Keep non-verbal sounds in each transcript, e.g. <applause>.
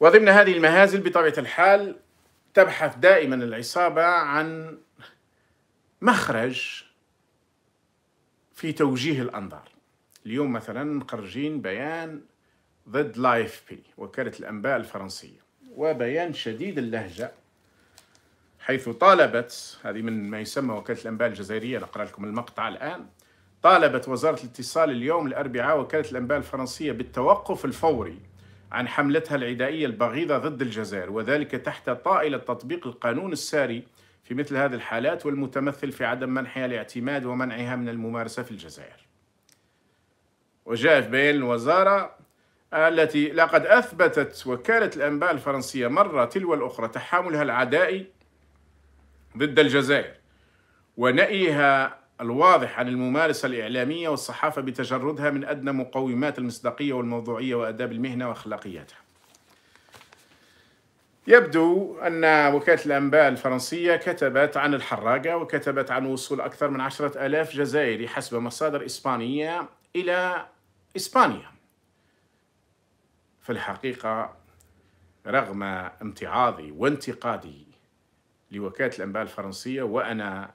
وضمن هذه المهازل بطبيعة الحال تبحث دائما العصابة عن مخرج في توجيه الأنظار اليوم مثلا مخرجين بيان ضد لايف بي وكالة الأنباء الفرنسية وبيان شديد اللهجة حيث طالبت هذه من ما يسمى وكالة الأنباء الجزائرية نقرأ لكم المقطع الآن طالبت وزارة الاتصال اليوم الأربعاء وكالة الأنباء الفرنسية بالتوقف الفوري عن حملتها العدائية البغيضة ضد الجزائر وذلك تحت طائلة تطبيق القانون الساري في مثل هذه الحالات والمتمثل في عدم منحها الاعتماد ومنعها من الممارسة في الجزائر وجاء في بيان الوزارة التي لقد أثبتت وكالة الأنباء الفرنسية مرة تلو الأخرى تحاملها العدائي ضد الجزائر ونأيها الواضح عن الممارسة الإعلامية والصحافة بتجردها من أدنى مقومات المصداقية والموضوعية وآداب المهنة وأخلاقياتها يبدو أن وكالة الأنباء الفرنسية كتبت عن الحراقة وكتبت عن وصول أكثر من عشرة ألاف جزائري حسب مصادر إسبانية إلى إسبانيا في الحقيقة رغم امتعاضي وانتقادي لوكالة الأنباء الفرنسية وأنا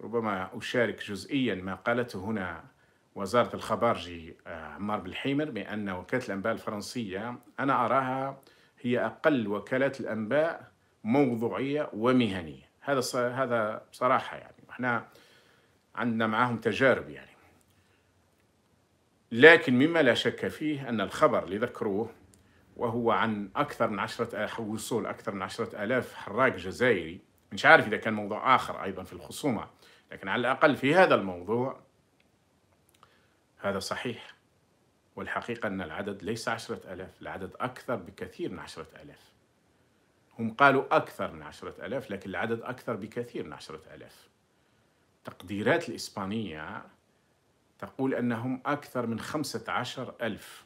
ربما أشارك جزئيا ما قالته هنا وزارة الخبارجي آه، عمار بالحيمر بأن وكالة الأنباء الفرنسية أنا أراها هي أقل وكالات الأنباء موضوعية ومهنية هذا هذا بصراحة يعني احنا عندنا معاهم تجارب يعني لكن مما لا شك فيه أن الخبر اللي ذكروه وهو عن أكثر من عشرة وصول أكثر من عشرة آلاف حراك جزائري مش عارف إذا كان موضوع آخر أيضا في الخصومة لكن على الأقل في هذا الموضوع هذا صحيح والحقيقة أن العدد ليس عشرة ألاف العدد أكثر بكثير من عشرة ألاف هم قالوا أكثر من عشرة ألاف لكن العدد أكثر بكثير من عشرة ألاف تقديرات الإسبانية تقول أنهم أكثر من خمسة عشر ألف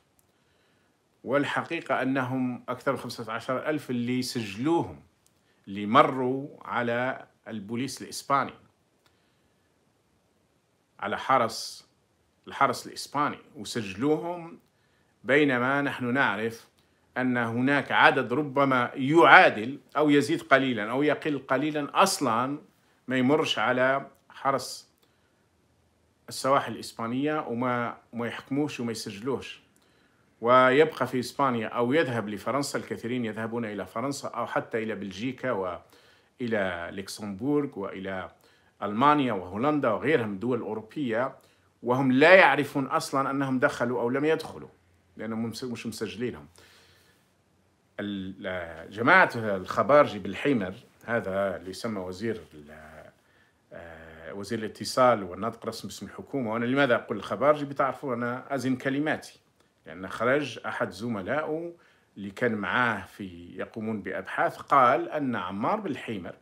والحقيقة أنهم أكثر من خمسة عشر ألف اللي سجلوهم اللي مروا على البوليس الإسباني على حرس الحرس الإسباني وسجلوهم بينما نحن نعرف أن هناك عدد ربما يعادل أو يزيد قليلا أو يقل قليلا أصلا ما يمرش على حرس السواحل الإسبانية وما ما يحكموش وما يسجلوش ويبقى في إسبانيا أو يذهب لفرنسا الكثيرين يذهبون إلى فرنسا أو حتى إلى بلجيكا وإلى لكسمبورغ وإلى ألمانيا وهولندا وغيرها من الدول الأوروبية وهم لا يعرفون أصلا أنهم دخلوا أو لم يدخلوا لأنهم مش مسجلينهم جماعة الخبارجي بالحمر هذا اللي يسمى وزير آه، وزير الاتصال والنطق رسم باسم الحكومة وأنا لماذا أقول الخبارجي بتعرفوا أنا أزن كلماتي لأن خرج أحد زملائه اللي كان معاه في يقومون بأبحاث قال أن عمار بالحمر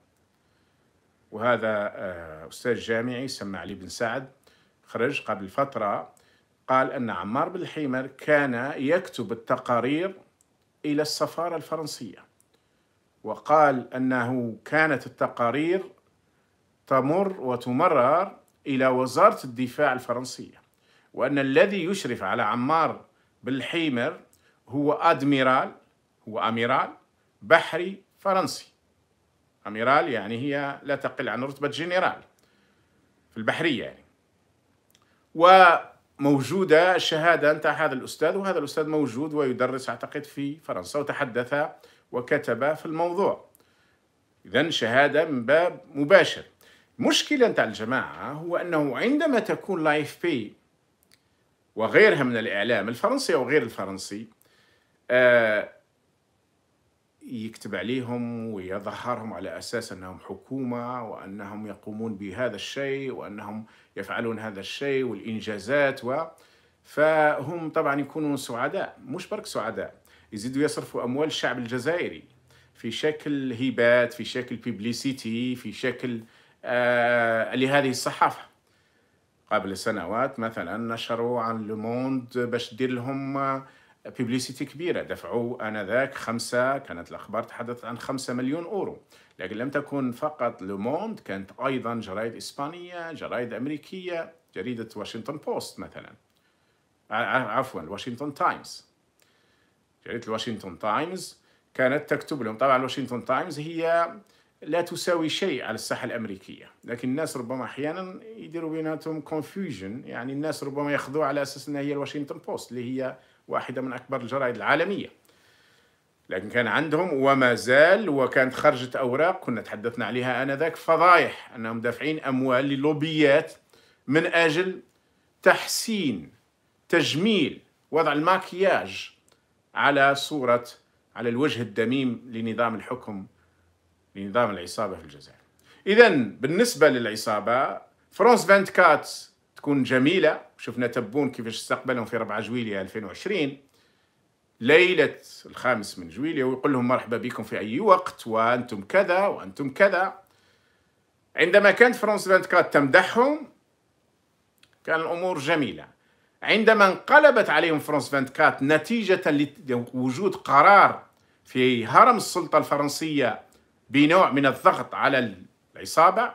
وهذا آه، أستاذ جامعي سمى علي بن سعد خرج قبل فترة قال أن عمار بن الحيمر كان يكتب التقارير إلى السفارة الفرنسية وقال أنه كانت التقارير تمر وتمرر إلى وزارة الدفاع الفرنسية وأن الذي يشرف على عمار بن الحيمر هو أدميرال هو أميرال بحري فرنسي أميرال يعني هي لا تقل عن رتبة جنرال في البحرية يعني وموجودة الشهادة أنت هذا الأستاذ وهذا الأستاذ موجود ويدرس أعتقد في فرنسا وتحدث وكتب في الموضوع إذا شهادة من باب مباشر أنت نتاع الجماعة هو أنه عندما تكون لايف بي وغيرها من الإعلام الفرنسي أو غير الفرنسي آه يكتب عليهم ويظهرهم على أساس أنهم حكومة وأنهم يقومون بهذا الشيء وأنهم يفعلون هذا الشيء والإنجازات و فهم طبعا يكونون سعداء مش برك سعداء يزيدوا يصرفوا أموال الشعب الجزائري في شكل هبات في شكل بيبليسيتي في شكل آه لهذه الصحافة قبل سنوات مثلا نشروا عن لوموند باش دير لهم آه بيبليسيتي كبيرة دفعوا آنذاك خمسة كانت الأخبار تحدث عن خمسة مليون أورو لكن لم تكن فقط لوموند كانت أيضا جرائد إسبانية جرائد أمريكية جريدة واشنطن بوست مثلا آه، آه، عفوا واشنطن تايمز جريدة الواشنطن تايمز كانت تكتب لهم طبعا الواشنطن تايمز هي لا تساوي شيء على الساحة الأمريكية لكن الناس ربما أحيانا يديروا بيناتهم كونفوجن يعني الناس ربما يأخذوا على أساس أنها هي الواشنطن بوست اللي هي واحدة من أكبر الجرائد العالمية لكن كان عندهم وما زال وكانت خرجت أوراق كنا تحدثنا عليها آنذاك فضايح أنهم دافعين أموال للوبيات من أجل تحسين تجميل وضع الماكياج على صورة على الوجه الدميم لنظام الحكم لنظام العصابة في الجزائر إذا بالنسبة للعصابة فرانس 24 تكون جميلة شفنا تبون كيفاش استقبلهم في 4 جويلية 2020 ليلة الخامس من جويلية ويقول لهم مرحبا بكم في أي وقت وأنتم كذا وأنتم كذا عندما كانت فرنسا 24 تمدحهم كان الأمور جميلة عندما انقلبت عليهم فرنسا 24 نتيجة لوجود قرار في هرم السلطة الفرنسية بنوع من الضغط على العصابة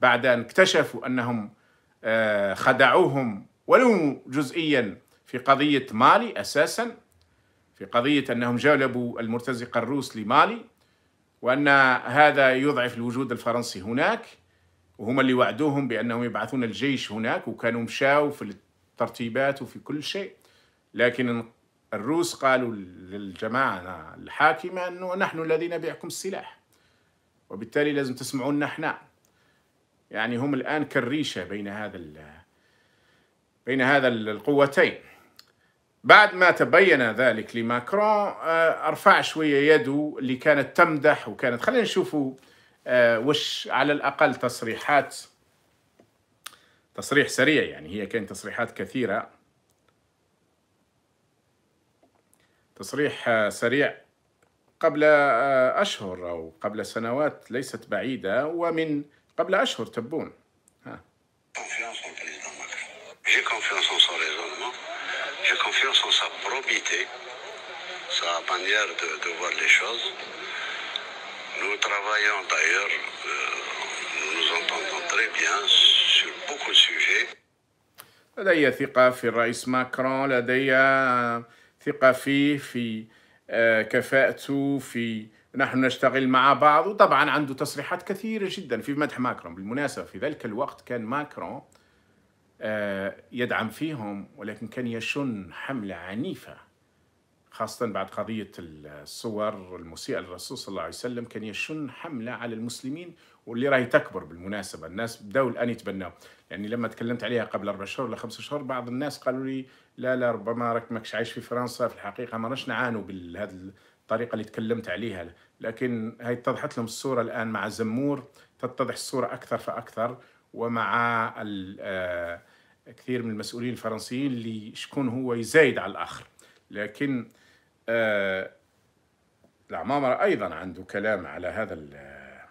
بعد أن اكتشفوا أنهم آه، خدعوهم ولو جزئيا في قضية مالي أساسا في قضية أنهم جلبوا المرتزقة الروس لمالي وأن هذا يضعف الوجود الفرنسي هناك وهم اللي وعدوهم بأنهم يبعثون الجيش هناك وكانوا مشاو في الترتيبات وفي كل شيء لكن الروس قالوا للجماعة الحاكمة أنه نحن الذين بيعكم السلاح وبالتالي لازم تسمعونا احنا يعني هم الآن كالريشة بين هذا بين هذا القوتين بعد ما تبين ذلك لماكرون آه، أرفع شوية يده اللي كانت تمدح وكانت خلينا نشوفوا آه، وش على الأقل تصريحات تصريح سريع يعني هي كانت تصريحات كثيرة تصريح آه، سريع قبل أشهر أو قبل سنوات ليست بعيدة ومن قبل أشهر تبون ها. J'ai confiance en son raisonnement, j'ai confiance en sa probité, sa manière de, de voir les choses. Nous travaillons d'ailleurs, euh, nous nous entendons très bien sur beaucoup de sujets. لدي ثقة في الرئيس ماكرون لدي ثقة فيه في كفاءته في نحن نشتغل مع بعض وطبعا عنده تصريحات كثيرة جدا في مدح ماكرون بالمناسبة في ذلك الوقت كان ماكرون آه، يدعم فيهم ولكن كان يشن حملة عنيفة خاصة بعد قضية الصور المسيئة للرسول صلى الله عليه وسلم كان يشن حملة على المسلمين واللي راهي تكبر بالمناسبة الناس بدأوا الآن يتبنوا يعني لما تكلمت عليها قبل أربع شهور لخمس شهور بعض الناس قالوا لي لا لا ربما راك ماكش عايش في فرنسا في الحقيقة ما راناش نعانوا بهذا الطريقه اللي تكلمت عليها لكن هي اتضحت لهم الصوره الان مع زمور تتضح الصوره اكثر فاكثر ومع آه، كثير من المسؤولين الفرنسيين اللي شكون هو يزايد على الاخر لكن العمامرة آه، أيضا عنده كلام على هذا ال آه.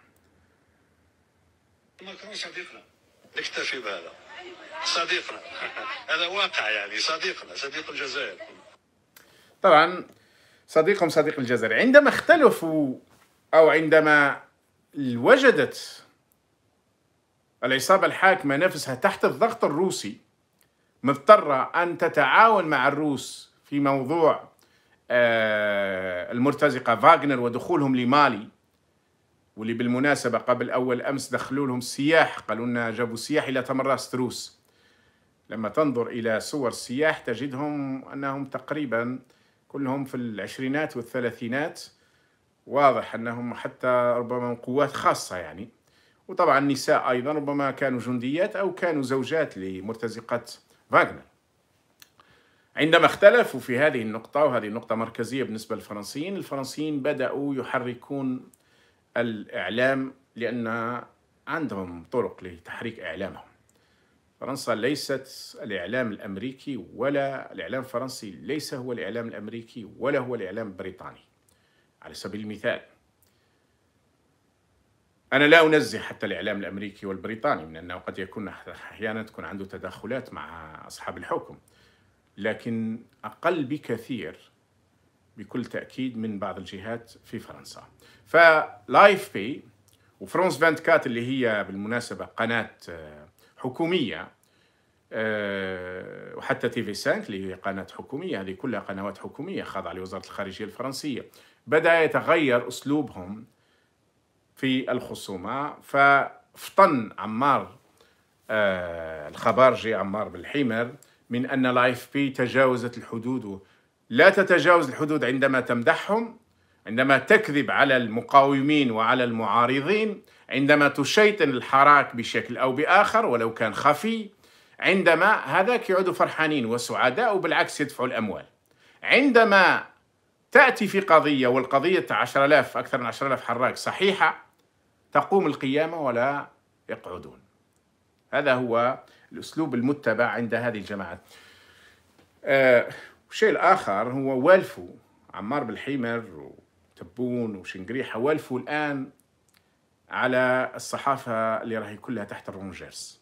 ماكرون صديقنا نكتفي بهذا صديقنا <laughs> هذا واقع يعني صديقنا صديق الجزائر طبعا صديقهم صديق الجزر عندما اختلفوا أو عندما وجدت العصابة الحاكمة نفسها تحت الضغط الروسي مضطرة أن تتعاون مع الروس في موضوع آه، المرتزقة فاغنر ودخولهم لمالي واللي بالمناسبة قبل أول أمس دخلوا لهم سياح قالوا لنا جابوا سياح إلى تمراس تروس لما تنظر إلى صور السياح تجدهم أنهم تقريبا كلهم في العشرينات والثلاثينات واضح أنهم حتى ربما من قوات خاصة يعني وطبعا النساء أيضا ربما كانوا جنديات أو كانوا زوجات لمرتزقه فاغنر عندما اختلفوا في هذه النقطة وهذه النقطة مركزية بالنسبة للفرنسيين الفرنسيين بدأوا يحركون الإعلام لأن عندهم طرق لتحريك إعلامهم فرنسا ليست الإعلام الأمريكي ولا الإعلام الفرنسي ليس هو الإعلام الأمريكي ولا هو الإعلام البريطاني على سبيل المثال أنا لا أنزه حتى الإعلام الأمريكي والبريطاني من أنه قد يكون أحيانا تكون عنده تدخلات مع أصحاب الحكم لكن أقل بكثير بكل تأكيد من بعض الجهات في فرنسا فلايف بي وفرانس 24 اللي هي بالمناسبة قناة آه، حكوميه آه، وحتى تي في 5 اللي هي قناه حكوميه هذه كلها قنوات حكوميه خاضعه لوزاره الخارجيه الفرنسيه بدا يتغير اسلوبهم في الخصومه ففطن عمار آه، الخبارجي عمار بالحمر من ان لايف اف بي تجاوزت الحدود لا تتجاوز الحدود عندما تمدحهم عندما تكذب على المقاومين وعلى المعارضين عندما تشيطن الحراك بشكل أو بآخر ولو كان خفي عندما هذاك يعودوا فرحانين وسعداء وبالعكس يدفعوا الأموال عندما تأتي في قضية والقضية عشر ألاف أكثر من عشر ألاف حراك صحيحة تقوم القيامة ولا يقعدون هذا هو الأسلوب المتبع عند هذه الجماعات الشيء آه الآخر هو والفو عمار بالحمر تبون وشنقريحة والفوا الآن على الصحافة اللي راهي كلها تحت الرونجرز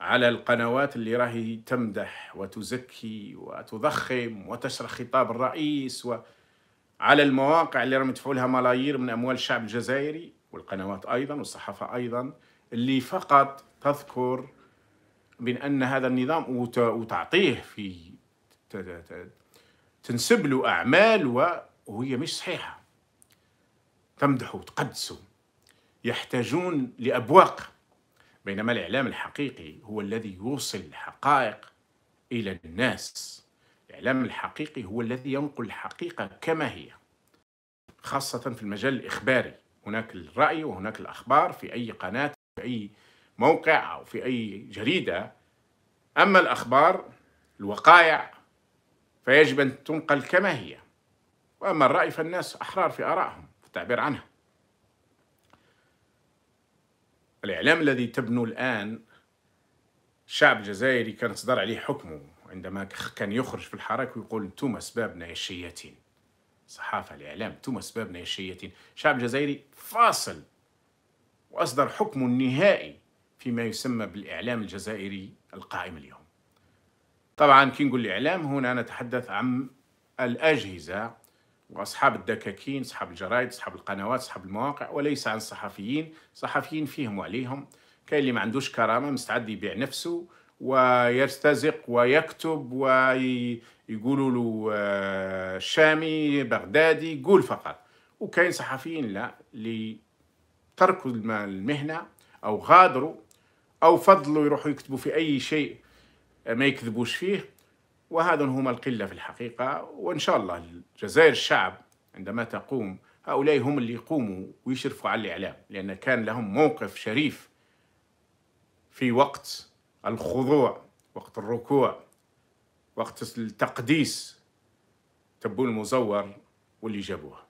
على القنوات اللي راهي تمدح وتزكي وتضخم وتشرح خطاب الرئيس وعلى المواقع اللي راهم يدفعوا لها ملايير من أموال الشعب الجزائري والقنوات أيضا والصحافة أيضا اللي فقط تذكر من أن هذا النظام وتعطيه في تنسب له أعمال وهي مش صحيحة تمدحوا وتقدسوا يحتاجون لأبواق بينما الإعلام الحقيقي هو الذي يوصل الحقائق إلى الناس الإعلام الحقيقي هو الذي ينقل الحقيقة كما هي خاصة في المجال الإخباري هناك الرأي وهناك الأخبار في أي قناة في أي موقع أو في أي جريدة أما الأخبار الوقائع فيجب أن تنقل كما هي وأما الرأي فالناس أحرار في آرائهم في التعبير عنها الإعلام الذي تبنو الآن الشعب الجزائري كان صدر عليه حكمه عندما كان يخرج في الحراك ويقول انتم أسبابنا يا الشياتين الصحافة الإعلام انتم أسبابنا يا الشياتين الشعب الجزائري فاصل وأصدر حكمه النهائي فيما يسمى بالإعلام الجزائري القائم اليوم طبعا كي نقول الإعلام هنا نتحدث عن الأجهزة وأصحاب الدكاكين أصحاب الجرايد أصحاب القنوات أصحاب المواقع وليس عن الصحفيين الصحفيين فيهم وعليهم كاين اللي ما عندوش كرامة مستعد يبيع نفسه ويرتزق ويكتب ويقولوا له آه، شامي بغدادي قول فقط وكاين صحفيين لا اللي تركوا المهنة أو غادروا أو فضلوا يروحوا يكتبوا في أي شيء ما يكذبوش فيه وهذا هما القلة في الحقيقة وإن شاء الله الجزائر الشعب عندما تقوم هؤلاء هم اللي يقوموا ويشرفوا على الإعلام لأن كان لهم موقف شريف في وقت الخضوع وقت الركوع وقت التقديس تبون المزور واللي جابوها